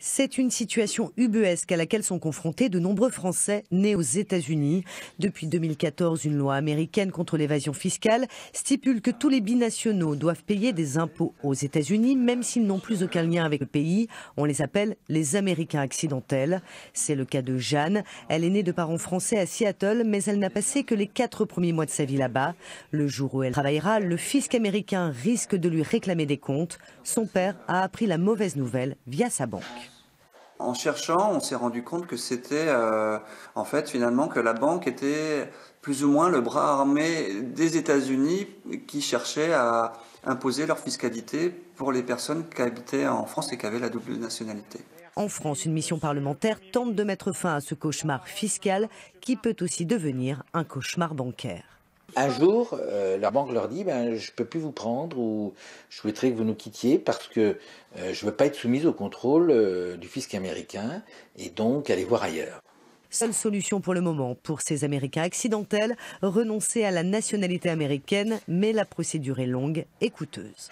C'est une situation ubuesque à laquelle sont confrontés de nombreux Français nés aux États-Unis. Depuis 2014, une loi américaine contre l'évasion fiscale stipule que tous les binationaux doivent payer des impôts aux États-Unis, même s'ils n'ont plus aucun lien avec le pays. On les appelle les Américains accidentels. C'est le cas de Jeanne. Elle est née de parents français à Seattle, mais elle n'a passé que les quatre premiers mois de sa vie là-bas. Le jour où elle travaillera, le fisc américain risque de lui réclamer des comptes. Son père a appris la mauvaise nouvelle via sa banque en cherchant, on s'est rendu compte que c'était euh, en fait finalement que la banque était plus ou moins le bras armé des États-Unis qui cherchaient à imposer leur fiscalité pour les personnes qui habitaient en France et qui avaient la double nationalité. En France, une mission parlementaire tente de mettre fin à ce cauchemar fiscal qui peut aussi devenir un cauchemar bancaire. Un jour, euh, la banque leur dit ben, Je ne peux plus vous prendre ou je souhaiterais que vous nous quittiez parce que euh, je ne veux pas être soumise au contrôle euh, du fisc américain et donc aller voir ailleurs. Seule solution pour le moment pour ces Américains accidentels renoncer à la nationalité américaine, mais la procédure est longue et coûteuse.